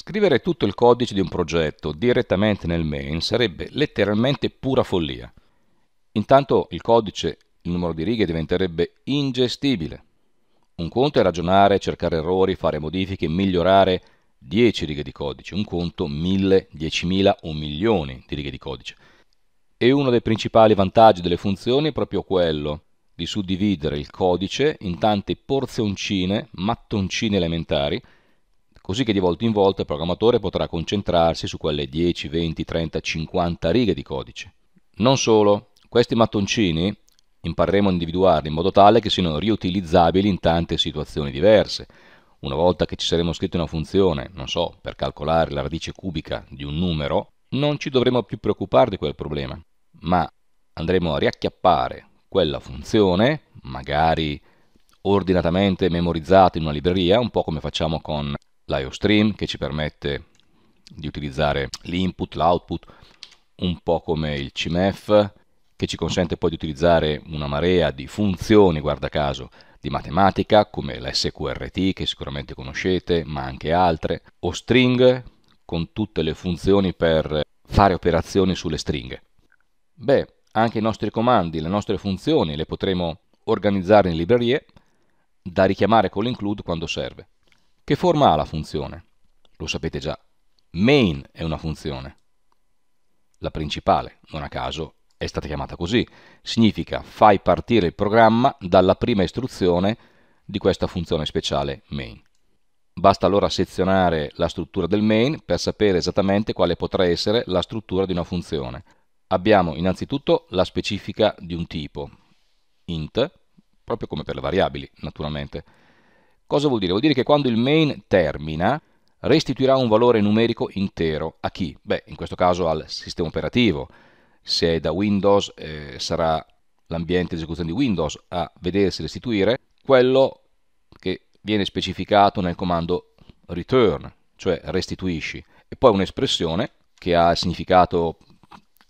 Scrivere tutto il codice di un progetto direttamente nel main sarebbe letteralmente pura follia. Intanto il codice, il numero di righe diventerebbe ingestibile. Un conto è ragionare, cercare errori, fare modifiche, migliorare 10 righe di codice, un conto 1000, 10.000 o milioni di righe di codice. E uno dei principali vantaggi delle funzioni è proprio quello di suddividere il codice in tante porzioncine, mattoncini elementari, così che di volta in volta il programmatore potrà concentrarsi su quelle 10, 20, 30, 50 righe di codice. Non solo, questi mattoncini impareremo a individuarli in modo tale che siano riutilizzabili in tante situazioni diverse. Una volta che ci saremo scritti una funzione, non so, per calcolare la radice cubica di un numero, non ci dovremo più preoccupare di quel problema, ma andremo a riacchiappare quella funzione, magari ordinatamente memorizzata in una libreria, un po' come facciamo con l'IOStream che ci permette di utilizzare l'input, l'output, un po' come il CMF, che ci consente poi di utilizzare una marea di funzioni, guarda caso, di matematica, come l'SQRT che sicuramente conoscete, ma anche altre, o string con tutte le funzioni per fare operazioni sulle stringhe. Beh, anche i nostri comandi, le nostre funzioni le potremo organizzare in librerie da richiamare con l'include quando serve. Che forma ha la funzione? Lo sapete già. Main è una funzione. La principale, non a caso, è stata chiamata così. Significa fai partire il programma dalla prima istruzione di questa funzione speciale main. Basta allora sezionare la struttura del main per sapere esattamente quale potrà essere la struttura di una funzione. Abbiamo innanzitutto la specifica di un tipo, int, proprio come per le variabili, naturalmente Cosa vuol dire? Vuol dire che quando il main termina restituirà un valore numerico intero a chi? Beh, in questo caso al sistema operativo. Se è da Windows eh, sarà l'ambiente di esecuzione di Windows a vedersi restituire quello che viene specificato nel comando return, cioè restituisci, e poi un'espressione che ha il significato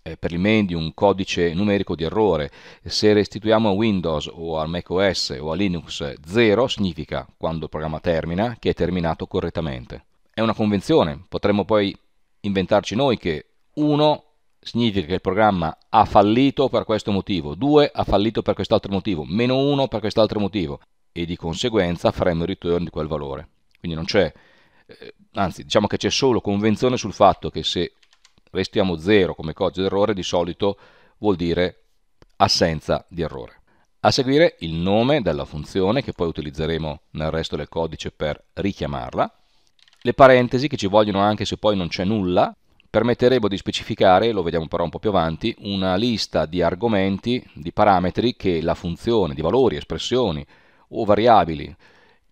eh, per il Mendy un codice numerico di errore. Se restituiamo a Windows o al macOS o a Linux 0 significa quando il programma termina che è terminato correttamente. È una convenzione, potremmo poi inventarci noi che 1 significa che il programma ha fallito per questo motivo, 2 ha fallito per quest'altro motivo, meno 1 per quest'altro motivo e di conseguenza faremo il return di quel valore. Quindi non c'è, eh, anzi diciamo che c'è solo convenzione sul fatto che se restiamo 0 come codice d'errore di solito vuol dire assenza di errore. A seguire il nome della funzione che poi utilizzeremo nel resto del codice per richiamarla, le parentesi che ci vogliono anche se poi non c'è nulla, permetteremo di specificare, lo vediamo però un po' più avanti, una lista di argomenti, di parametri che la funzione, di valori, espressioni o variabili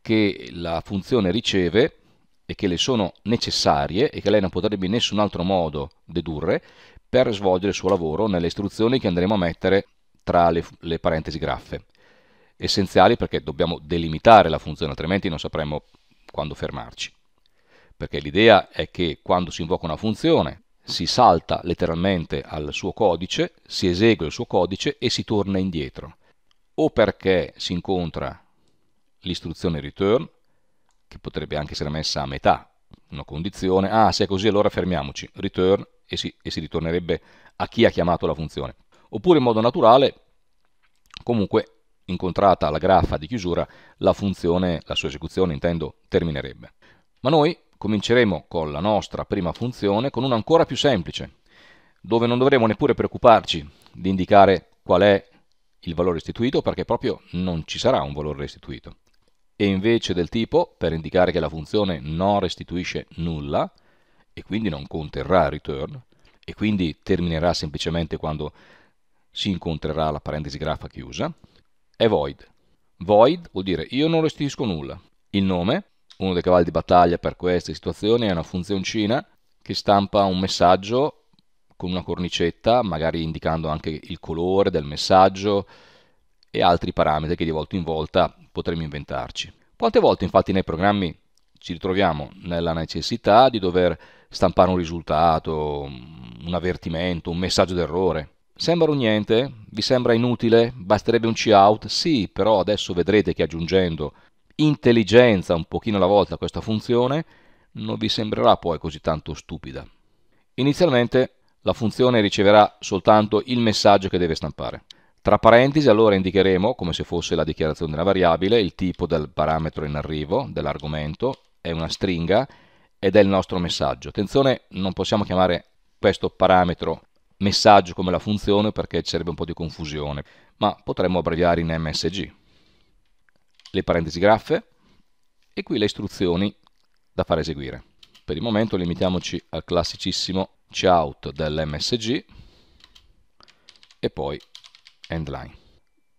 che la funzione riceve e che le sono necessarie e che lei non potrebbe in nessun altro modo dedurre per svolgere il suo lavoro nelle istruzioni che andremo a mettere tra le, le parentesi graffe. Essenziali perché dobbiamo delimitare la funzione, altrimenti non sapremo quando fermarci. Perché l'idea è che quando si invoca una funzione si salta letteralmente al suo codice, si esegue il suo codice e si torna indietro. O perché si incontra l'istruzione return, che potrebbe anche essere messa a metà, una condizione, ah se è così allora fermiamoci, return e si, e si ritornerebbe a chi ha chiamato la funzione. Oppure in modo naturale, comunque incontrata la graffa di chiusura, la funzione, la sua esecuzione intendo, terminerebbe. Ma noi cominceremo con la nostra prima funzione con una ancora più semplice, dove non dovremo neppure preoccuparci di indicare qual è il valore restituito perché proprio non ci sarà un valore restituito e invece del tipo per indicare che la funzione non restituisce nulla e quindi non conterrà return e quindi terminerà semplicemente quando si incontrerà la parentesi graffa chiusa, è void. Void vuol dire io non restituisco nulla. Il nome, uno dei cavalli di battaglia per queste situazioni, è una funzioncina che stampa un messaggio con una cornicetta, magari indicando anche il colore del messaggio e altri parametri che di volta in volta potremmo inventarci. Quante volte infatti nei programmi ci ritroviamo nella necessità di dover stampare un risultato, un avvertimento, un messaggio d'errore? Sembra un niente? Vi sembra inutile? Basterebbe un C-out? Sì, però adesso vedrete che aggiungendo intelligenza un pochino alla volta a questa funzione non vi sembrerà poi così tanto stupida. Inizialmente la funzione riceverà soltanto il messaggio che deve stampare. Tra parentesi allora indicheremo, come se fosse la dichiarazione della variabile, il tipo del parametro in arrivo, dell'argomento, è una stringa ed è il nostro messaggio. Attenzione, non possiamo chiamare questo parametro messaggio come la funzione perché ci sarebbe un po' di confusione, ma potremmo abbreviare in MSG. Le parentesi graffe e qui le istruzioni da far eseguire. Per il momento limitiamoci al classicissimo cout dell'MSG e poi endline.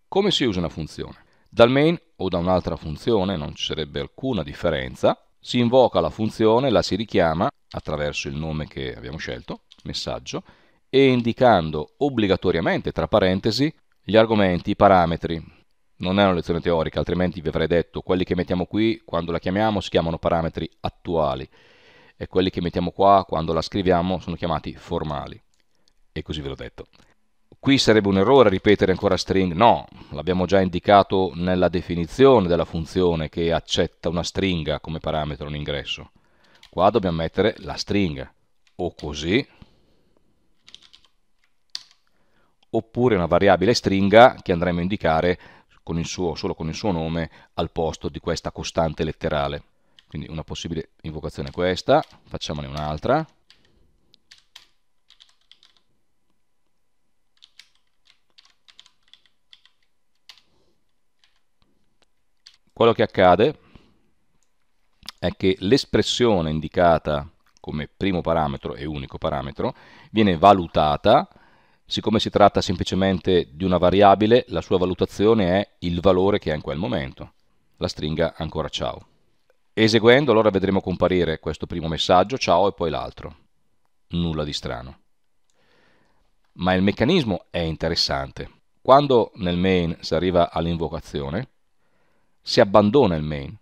Come si usa una funzione? Dal main o da un'altra funzione, non ci sarebbe alcuna differenza, si invoca la funzione, la si richiama attraverso il nome che abbiamo scelto, messaggio, e indicando obbligatoriamente, tra parentesi, gli argomenti, i parametri. Non è una lezione teorica, altrimenti vi avrei detto quelli che mettiamo qui quando la chiamiamo si chiamano parametri attuali e quelli che mettiamo qua quando la scriviamo sono chiamati formali. E così ve l'ho detto. Qui sarebbe un errore ripetere ancora string, no, l'abbiamo già indicato nella definizione della funzione che accetta una stringa come parametro in ingresso. Qua dobbiamo mettere la stringa, o così, oppure una variabile stringa che andremo a indicare con suo, solo con il suo nome al posto di questa costante letterale. Quindi una possibile invocazione è questa, facciamone un'altra. quello che accade è che l'espressione indicata come primo parametro e unico parametro viene valutata, siccome si tratta semplicemente di una variabile, la sua valutazione è il valore che ha in quel momento, la stringa ancora ciao. Eseguendo allora vedremo comparire questo primo messaggio, ciao e poi l'altro. Nulla di strano. Ma il meccanismo è interessante. Quando nel main si arriva all'invocazione, si abbandona il main.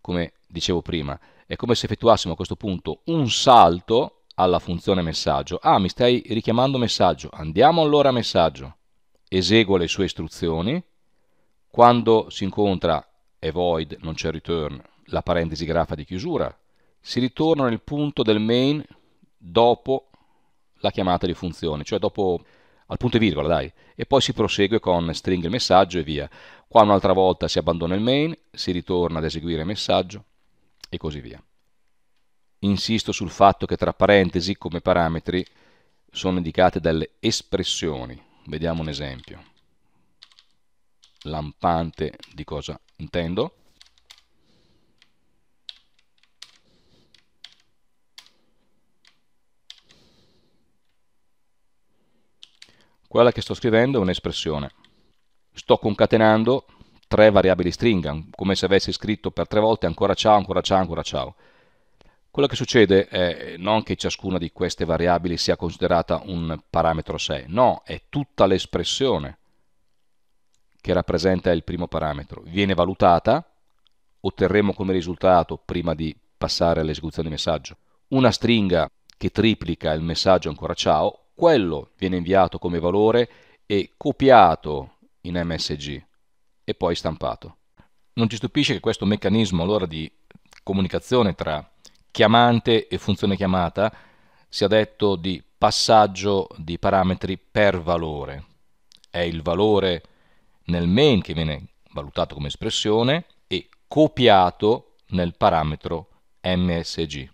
Come dicevo prima, è come se effettuassimo a questo punto un salto alla funzione messaggio. Ah, mi stai richiamando messaggio. Andiamo allora a messaggio. Eseguo le sue istruzioni. Quando si incontra è void, non c'è return, la parentesi graffa di chiusura. Si ritorna nel punto del main dopo la chiamata di funzione, cioè dopo al punto e virgola, dai, e poi si prosegue con string il messaggio e via. Qua un'altra volta si abbandona il main, si ritorna ad eseguire messaggio e così via. Insisto sul fatto che tra parentesi come parametri sono indicate delle espressioni. Vediamo un esempio lampante di cosa intendo. Quella che sto scrivendo è un'espressione sto concatenando tre variabili stringa, come se avessi scritto per tre volte ancora ciao, ancora ciao, ancora ciao. Quello che succede è non che ciascuna di queste variabili sia considerata un parametro a sé, no, è tutta l'espressione che rappresenta il primo parametro. Viene valutata, otterremo come risultato, prima di passare all'esecuzione di messaggio, una stringa che triplica il messaggio ancora ciao, quello viene inviato come valore e copiato in MSG e poi stampato. Non ci stupisce che questo meccanismo allora di comunicazione tra chiamante e funzione chiamata sia detto di passaggio di parametri per valore. È il valore nel main che viene valutato come espressione e copiato nel parametro MSG.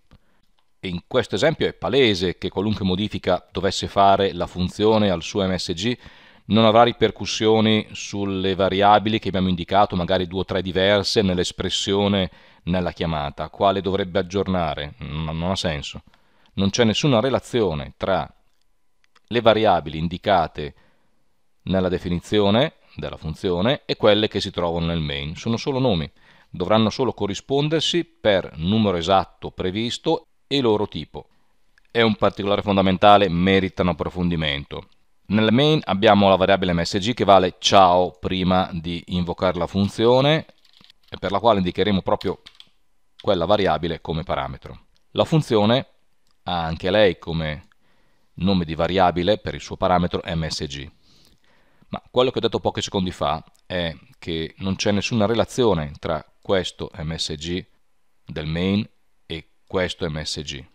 in questo esempio è palese che qualunque modifica dovesse fare la funzione al suo MSG non avrà ripercussioni sulle variabili che abbiamo indicato, magari due o tre diverse, nell'espressione nella chiamata, quale dovrebbe aggiornare, non, non ha senso. Non c'è nessuna relazione tra le variabili indicate nella definizione della funzione e quelle che si trovano nel main, sono solo nomi, dovranno solo corrispondersi per numero esatto previsto e loro tipo. È un particolare fondamentale, merita un approfondimento nella main abbiamo la variabile msg che vale ciao prima di invocare la funzione e per la quale indicheremo proprio quella variabile come parametro. La funzione ha anche lei come nome di variabile per il suo parametro msg. Ma quello che ho detto pochi secondi fa è che non c'è nessuna relazione tra questo msg del main e questo msg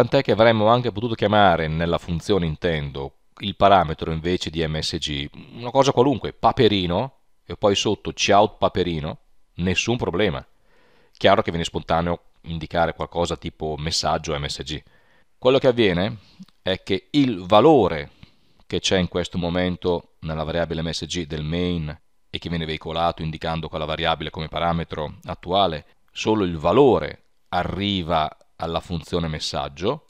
tant'è che avremmo anche potuto chiamare nella funzione intendo il parametro invece di msg una cosa qualunque, paperino, e poi sotto chiout paperino, nessun problema. Chiaro che viene spontaneo indicare qualcosa tipo messaggio msg. Quello che avviene è che il valore che c'è in questo momento nella variabile msg del main e che viene veicolato indicando quella variabile come parametro attuale, solo il valore arriva alla funzione messaggio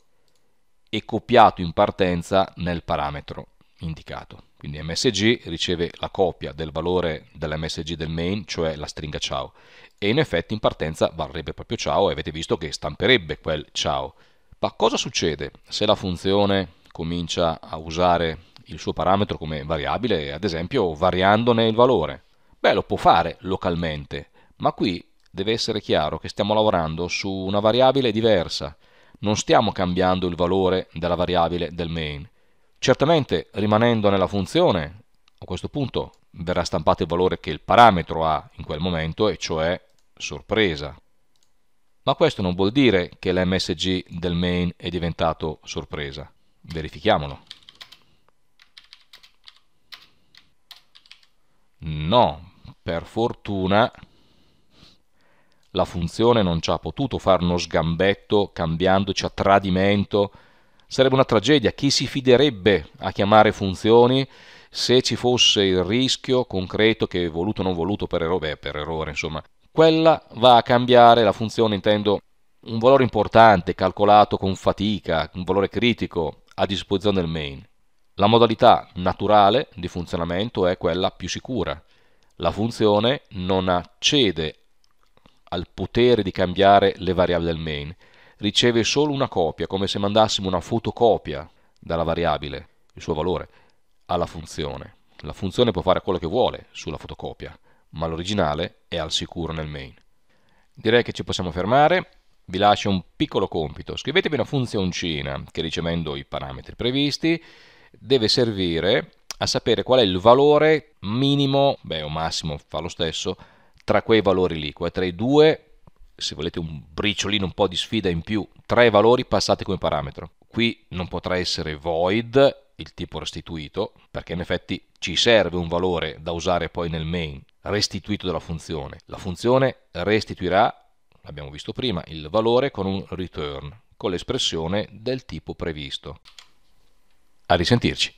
e copiato in partenza nel parametro indicato. Quindi msg riceve la copia del valore dell'msg del main, cioè la stringa ciao, e in effetti in partenza varrebbe proprio ciao e avete visto che stamperebbe quel ciao. Ma cosa succede se la funzione comincia a usare il suo parametro come variabile, ad esempio variandone il valore? Beh, lo può fare localmente, ma qui Deve essere chiaro che stiamo lavorando su una variabile diversa, non stiamo cambiando il valore della variabile del main. Certamente rimanendo nella funzione, a questo punto verrà stampato il valore che il parametro ha in quel momento, e cioè sorpresa. Ma questo non vuol dire che l'msg del main è diventato sorpresa. Verifichiamolo. No, per fortuna la funzione non ci ha potuto fare uno sgambetto cambiandoci a tradimento. Sarebbe una tragedia. Chi si fiderebbe a chiamare funzioni se ci fosse il rischio concreto che voluto o non voluto per errore, beh, per errore insomma, quella va a cambiare la funzione, intendo un valore importante calcolato con fatica, un valore critico a disposizione del main. La modalità naturale di funzionamento è quella più sicura. La funzione non accede al potere di cambiare le variabili del main, riceve solo una copia, come se mandassimo una fotocopia dalla variabile, il suo valore, alla funzione. La funzione può fare quello che vuole sulla fotocopia, ma l'originale è al sicuro nel main. Direi che ci possiamo fermare, vi lascio un piccolo compito, Scrivetevi una funzioncina che ricevendo i parametri previsti deve servire a sapere qual è il valore minimo, beh o massimo fa lo stesso, tra quei valori lì, tra i due, se volete un briciolino, un po' di sfida in più, tre valori passati come parametro. Qui non potrà essere void il tipo restituito, perché in effetti ci serve un valore da usare poi nel main, restituito dalla funzione. La funzione restituirà, l'abbiamo visto prima, il valore con un return, con l'espressione del tipo previsto. A risentirci.